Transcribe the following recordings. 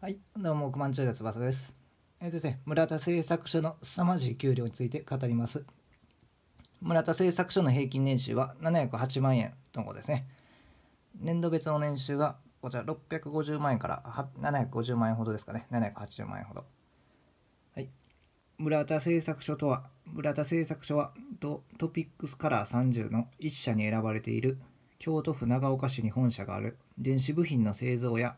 はい、どうも、億万長者翼です。えー、先生、村田製作所の凄まじい給料について語ります。村田製作所の平均年収は708万円のことですね。年度別の年収がこちら650万円から750万円ほどですかね、780万円ほど。はい、村田製作所とは、村田製作所はトトピックスカラー30の1社に選ばれている京都府長岡市に本社がある電子部品の製造や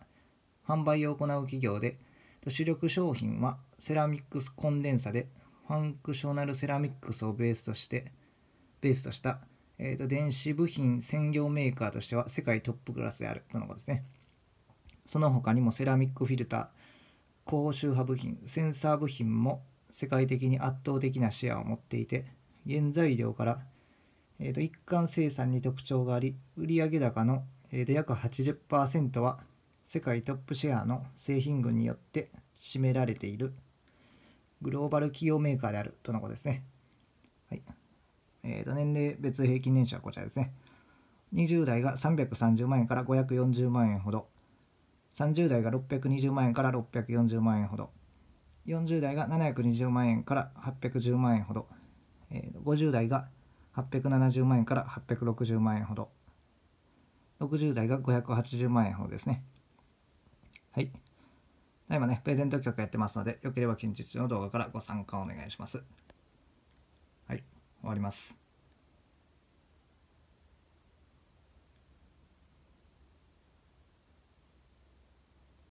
販売を行う企業で、主力商品はセラミックスコンデンサで、ファンクショナルセラミックスをベースとして、ベースとした、えー、と電子部品専業メーカーとしては世界トップクラスであるとのことですね。その他にもセラミックフィルター、高周波部品、センサー部品も世界的に圧倒的なシェアを持っていて、原材料から、えー、と一貫生産に特徴があり、売上高の、えー、と約80%は世界トップシェアの製品群によって占められているグローバル企業メーカーであるとのことですね。はい。えー、と、年齢別平均年収はこちらですね。20代が330万円から540万円ほど。30代が620万円から640万円ほど。40代が720万円から810万円ほど。えー、50代が870万円から860万円ほど。60代が580万円ほどですね。はい。今ね、プレゼント企画やってますので、よければ近日の動画からご参加をお願いします。はい、終わります。